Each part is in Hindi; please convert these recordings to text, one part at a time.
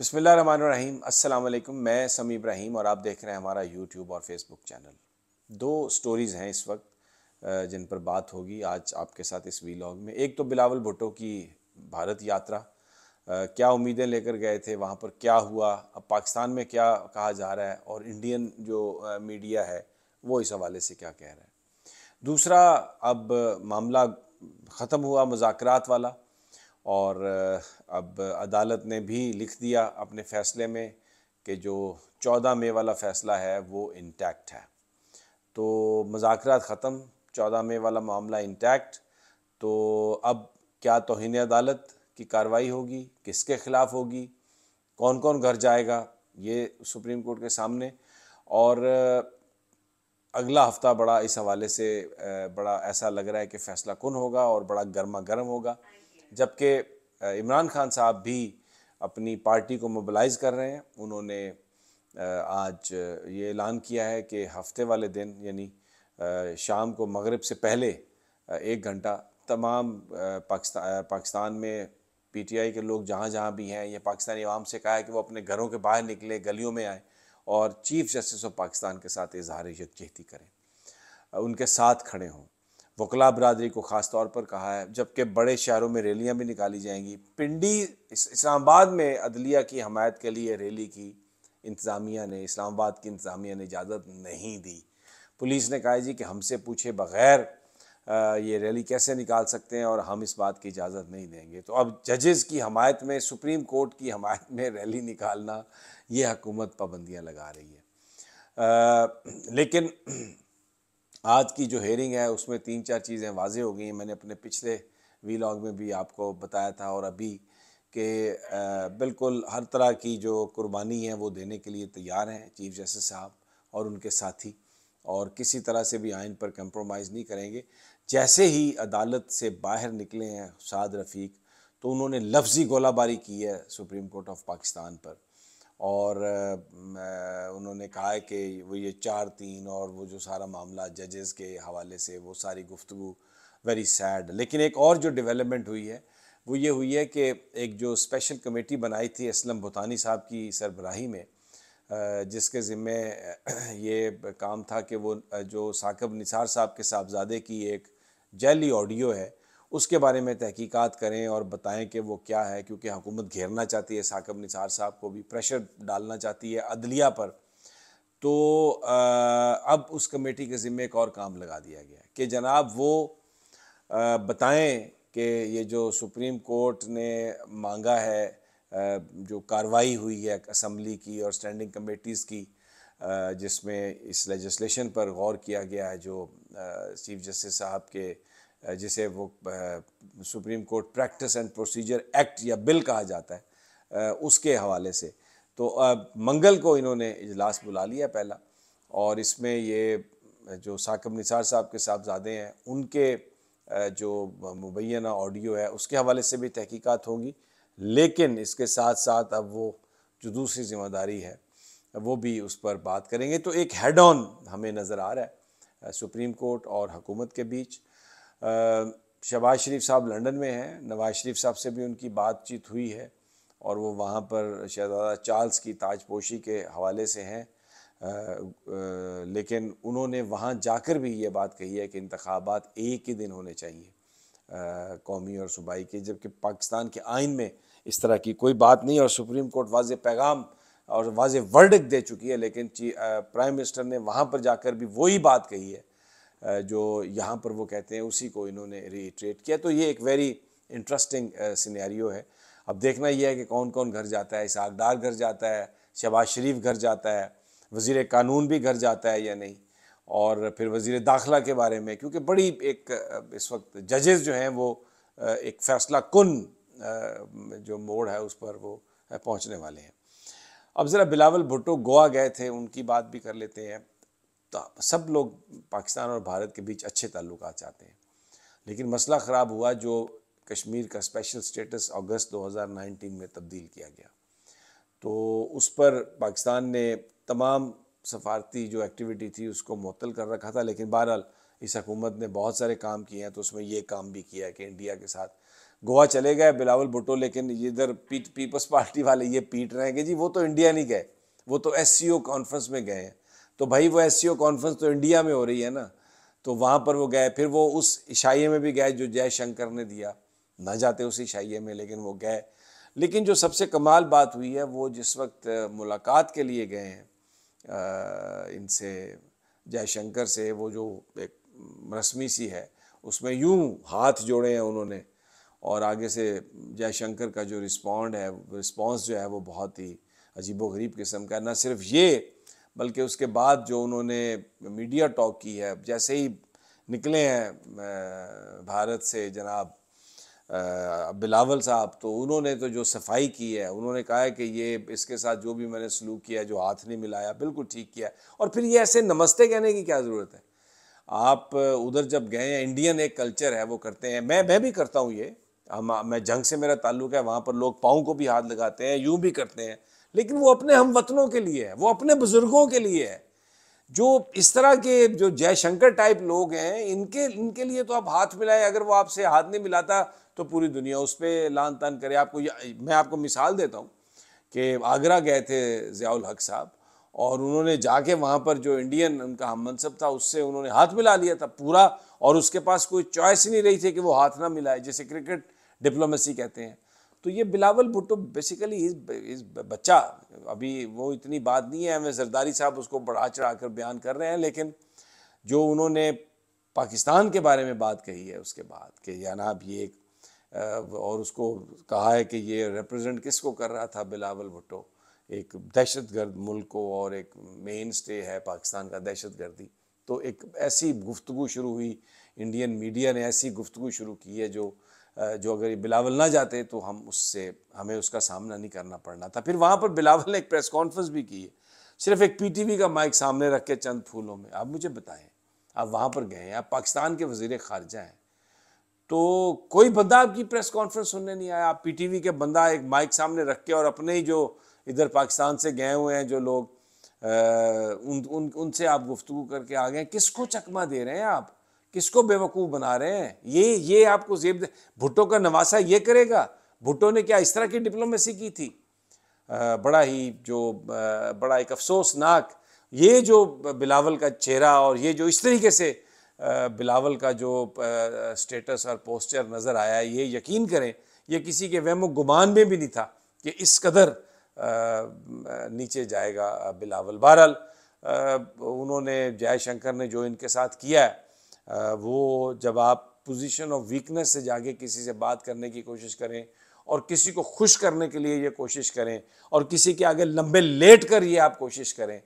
बसमीम अल्लाम मैं समी इब्राहिम और आप देख रहे हैं हमारा यूट्यूब और फेसबुक चैनल दो स्टोरीज़ हैं इस वक्त जिन पर बात होगी आज आपके साथ इस वीलॉग में एक तो बिलावल भुट्टो की भारत यात्रा क्या उम्मीदें लेकर गए थे वहाँ पर क्या हुआ अब पाकिस्तान में क्या कहा जा रहा है और इंडियन जो मीडिया है वो इस हवाले से क्या कह रहा है दूसरा अब मामला ख़त्म हुआ मुजाकरात वाला और अब अदालत ने भी लिख दिया अपने फ़ैसले में कि जो चौदह मई वाला फ़ैसला है वो इंटैक्ट है तो मजाकर ख़त्म चौदह मई वाला मामला इंटैक्ट तो अब क्या तोहन अदालत की कार्रवाई होगी किसके ख़िलाफ़ होगी कौन कौन घर जाएगा ये सुप्रीम कोर्ट के सामने और अगला हफ्ता बड़ा इस हवाले से बड़ा ऐसा लग रहा है कि फ़ैसला कौन होगा और बड़ा गर्मा गर्म होगा जबकि इमरान खान साहब भी अपनी पार्टी को मोबलाइज़ कर रहे हैं उन्होंने आज ये ऐलान किया है कि हफ्ते वाले दिन यानी शाम को मगरब से पहले एक घंटा तमाम पाकिस्तान पाकिस्तान में पीटीआई के लोग जहाँ जहाँ भी हैं या पाकिस्तानी आवाम से कहा है कि वो अपने घरों के बाहर निकले गलियों में आए और चीफ जस्टिस ऑफ पाकिस्तान के साथ इजहार यकजहती करें उनके साथ खड़े हों वकला बरदरी को ख़ास तौर पर कहा है जबकि बड़े शहरों में रैलियाँ भी निकाली जाएंगी पिंडी इस, इस्लामाबाद में अदलिया की हमायत के लिए रैली की इंतज़ामिया ने इस्लामाबाद की इंतज़ामिया ने इजाज़त नहीं दी पुलिस ने कहा जी कि हमसे पूछे बगैर ये रैली कैसे निकाल सकते हैं और हम इस बात की इजाज़त नहीं देंगे तो अब जजेस की हमायत में सुप्रीम कोर्ट की हमायत में रैली निकालना ये हकूमत पाबंदियाँ लगा रही है आ, लेकिन आज की जो हेयरिंग है उसमें तीन चार चीज़ें वाजे हो गई हैं मैंने अपने पिछले वीलॉग में भी आपको बताया था और अभी के बिल्कुल हर तरह की जो कुर्बानी है वो देने के लिए तैयार हैं चीफ जस्टिस साहब और उनके साथी और किसी तरह से भी आइन पर कंप्रोमाइज़ नहीं करेंगे जैसे ही अदालत से बाहर निकले हैं साद रफ़ीक तो उन्होंने लफ्ज़ी गोलाबारी की है सुप्रीम कोर्ट ऑफ पाकिस्तान पर और उन्होंने कहा है कि वो ये चार तीन और वो जो सारा मामला जजेस के हवाले से वो सारी गुफ्तु वेरी सैड लेकिन एक और जो डेवलपमेंट हुई है वो ये हुई है कि एक जो स्पेशल कमेटी बनाई थी असलम भुतानी साहब की सरबराही में जिसके ज़िम्मे ये काम था कि वो जो साकब निसार साहब के साहबजादे की एक जैली ऑडियो है उसके बारे में तहकीकात करें और बताएं कि वो क्या है क्योंकि हुकूमत घेरना चाहती है साकब निसार साहब को भी प्रेशर डालना चाहती है अदलिया पर तो अब उस कमेटी के ज़िम्मे एक और काम लगा दिया गया कि जनाब वो बताएं कि ये जो सुप्रीम कोर्ट ने मांगा है जो कार्रवाई हुई है असम्बली की और स्टैंडिंग कमेटीज़ की जिसमें इस लेजिस्लेशन पर गौर किया गया है जो चीफ जस्टिस साहब के जिसे वो supreme court practice and procedure act या बिल कहा जाता है उसके हवाले से तो मंगल को इन्होंने इजलास बुला लिया पहला और इसमें ये जो साकब निसार साहब के साहबजादे हैं उनके जो मुबैना ऑडियो है उसके हवाले से भी तहकीकात होगी लेकिन इसके साथ साथ अब वो जो दूसरी जिम्मेदारी है वो भी उस पर बात करेंगे तो एक हेड ऑन हमें नज़र आ रहा है सुप्रीम कोर्ट और हुकूमत के बीच शबाज शरीफ साहब लंदन में हैं नवाज शरीफ साहब से भी उनकी बातचीत हुई है और वो वहाँ पर शहजादा चार्ल्स की ताजपोशी के हवाले से हैं लेकिन उन्होंने वहाँ जाकर भी ये बात कही है कि इंतबात एक ही दिन होने चाहिए कौमी और सूबाई के जबकि पाकिस्तान के आइन में इस तरह की कोई बात नहीं और सुप्रीम कोर्ट वाज पैगाम और वाज वर्डक दे चुकी है लेकिन प्राइम मिनिस्टर ने वहाँ पर जाकर भी वही बात कही है जो यहाँ पर वो कहते हैं उसी को इन्होंने रिट्रेट किया तो ये एक वेरी इंटरेस्टिंग सिनेरियो है अब देखना यह है कि कौन कौन घर जाता है इसाकदार डार घर जाता है शहबाज शरीफ घर जाता है वज़ी कानून भी घर जाता है या नहीं और फिर वज़ी दाखिला के बारे में क्योंकि बड़ी एक इस वक्त जजेस जो हैं वो एक फ़ैसला कन जो मोड़ है उस पर वो पहुँचने वाले हैं अब ज़रा बिलावल भुट्टो गोवा गए थे उनकी बात भी कर लेते हैं तो सब लोग पाकिस्तान और भारत के बीच अच्छे ताल्लुक चाहते हैं लेकिन मसला ख़राब हुआ जो कश्मीर का स्पेशल स्टेटस अगस्त 2019 में तब्दील किया गया तो उस पर पाकिस्तान ने तमाम सफारती जो एक्टिविटी थी उसको मअतल कर रखा था लेकिन बहरहाल इस हकूमत ने बहुत सारे काम किए हैं तो उसमें ये काम भी किया है कि इंडिया के साथ गोवा चले गए बिलावल भुट्टो लेकिन इधर पीट पीपल्स पार्टी वाले ये पीट रहे हैं कि जी वो तो इंडिया नहीं गए वो तो एस कॉन्फ्रेंस में गए हैं तो भाई वो एस कॉन्फ्रेंस e तो इंडिया में हो रही है ना तो वहाँ पर वो गए फिर वो उस इशाइये में भी गए जो जयशंकर ने दिया ना जाते उस इशाइये में लेकिन वो गए लेकिन जो सबसे कमाल बात हुई है वो जिस वक्त मुलाकात के लिए गए हैं इनसे जयशंकर से वो जो एक रस्मी सी है उसमें यूं हाथ जोड़े हैं उन्होंने और आगे से जयशंकर का जो रिस्पॉन्ड है रिस्पॉन्स जो है वो बहुत ही अजीबोगरीब किस्म का ना सिर्फ ये बल्कि उसके बाद जो उन्होंने मीडिया टॉक की है जैसे ही निकले हैं भारत से जनाब बिलावल साहब तो उन्होंने तो जो सफाई की है उन्होंने कहा है कि ये इसके साथ जो भी मैंने सलूक किया जो हाथ नहीं मिलाया बिल्कुल ठीक किया और फिर ये ऐसे नमस्ते कहने की क्या ज़रूरत है आप उधर जब गए हैं इंडियन एक कल्चर है वो करते हैं मैं मैं भी करता हूँ ये हम मैं जंग से मेरा ताल्लुक है वहाँ पर लोग पाँव को भी हाथ लगाते हैं यूँ भी करते हैं लेकिन वो अपने हम वतनों के लिए है वो अपने बुजुर्गों के लिए है जो इस तरह के जो जयशंकर टाइप लोग हैं इनके इनके लिए तो आप हाथ मिलाए अगर वो आपसे हाथ नहीं मिलाता तो पूरी दुनिया उस पर लान तान करे आपको मैं आपको मिसाल देता हूँ कि आगरा गए थे ज़ियाउल हक साहब और उन्होंने जाके वहाँ पर जो इंडियन उनका हम मनसब था उससे उन्होंने हाथ मिला लिया था पूरा और उसके पास कोई चॉइस ही नहीं रही थी कि वो हाथ ना मिलाए जैसे क्रिकेट डिप्लोमेसी कहते हैं तो ये बिलावल भुट्टो बेसिकली इस, इस बच्चा अभी वो इतनी बात नहीं है हमें जरदारी साहब उसको बढ़ा चढ़ा कर बयान कर रहे हैं लेकिन जो उन्होंने पाकिस्तान के बारे में बात कही है उसके बाद कि जनाब ये एक और उसको कहा है कि ये रिप्रेजेंट किसको कर रहा था बिलावल भुट्टो एक दहशत गर्द मुल्क को और एक मेन स्टे है पाकिस्तान का दहशत गर्दी तो एक ऐसी गुफ्तु शुरू हुई इंडियन मीडिया ने ऐसी गुफ्तु शुरू की है जो जो अगर ये बिलावल ना जाते तो हम उससे हमें उसका सामना नहीं करना पड़ना था फिर वहाँ पर बिलावल ने एक प्रेस कॉन्फ्रेंस भी की है सिर्फ एक पीटीवी का माइक सामने रख के चंद फूलों में आप मुझे बताएं आप वहाँ पर गए हैं आप पाकिस्तान के वजीर खारजा हैं तो कोई बंदा आपकी प्रेस कॉन्फ्रेंस सुनने नहीं आया आप पी के बंदा एक माइक सामने रख के और अपने ही जो इधर पाकिस्तान से गए हुए हैं जो लोग आ, उन उन उनसे आप गुफ्तु करके आ गए किसको चकमा दे रहे हैं आप किसको बेवकूफ़ बना रहे हैं ये ये आपको जेब भुट्टो का नवासा ये करेगा भुट्टो ने क्या इस तरह की डिप्लोमेसी की थी आ, बड़ा ही जो आ, बड़ा एक अफसोसनाक ये जो बिलावल का चेहरा और ये जो इस तरीके से बिलावल का जो स्टेटस और पोस्चर नज़र आया ये यकीन करें ये किसी के वहम गुमान में भी नहीं था कि इस कदर नीचे जाएगा बिलावल बहरहाल उन्होंने जयशंकर ने जो इनके साथ किया है वो जब आप पोजीशन ऑफ वीकनेस से जाके किसी से बात करने की कोशिश करें और किसी को खुश करने के लिए ये कोशिश करें और किसी के आगे लंबे लेट कर ये आप कोशिश करें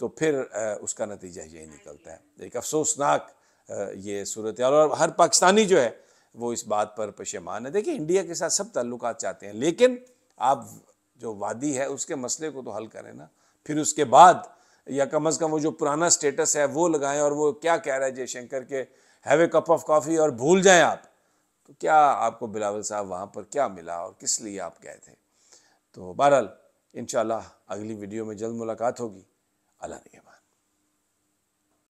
तो फिर उसका नतीजा यही निकलता है एक अफसोसनाक ये सूरत है और हर पाकिस्तानी जो है वो इस बात पर पशेमान है देखिए इंडिया के साथ सब ताल्लुक चाहते हैं लेकिन आप जो वादी है उसके मसले को तो हल करें ना फिर उसके बाद या कम से कम वो जो पुराना स्टेटस है वो लगाएं और वो क्या कह रहा है जयशंकर के have a cup of coffee और भूल जाएं आप तो क्या आपको बिलावल साहब वहाँ पर क्या मिला और किस लिए आप गए थे तो बहरहाल इन अगली वीडियो में जल्द मुलाकात होगी अल्लाह ने